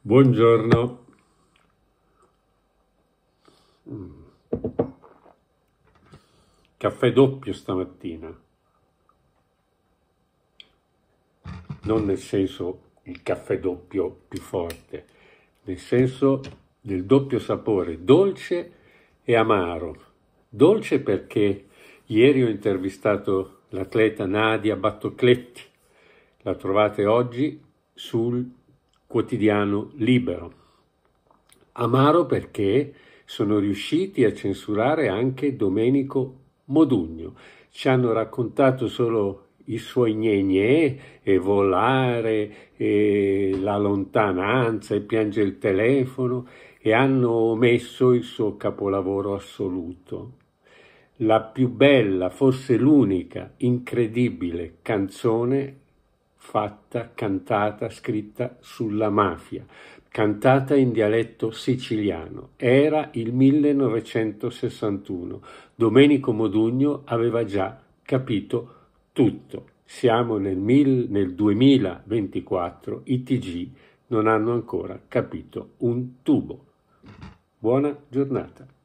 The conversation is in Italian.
Buongiorno. Caffè doppio stamattina. Non nel senso il caffè doppio più forte, nel senso del doppio sapore, dolce e amaro. Dolce perché ieri ho intervistato l'atleta Nadia Battocletti, la trovate oggi sul quotidiano libero. Amaro perché sono riusciti a censurare anche Domenico Modugno. Ci hanno raccontato solo i suoi gnegnè e volare e la lontananza e piange il telefono e hanno omesso il suo capolavoro assoluto. La più bella, forse l'unica, incredibile canzone fatta, cantata, scritta sulla mafia, cantata in dialetto siciliano. Era il 1961. Domenico Modugno aveva già capito tutto. Siamo nel, mil, nel 2024, i TG non hanno ancora capito un tubo. Buona giornata.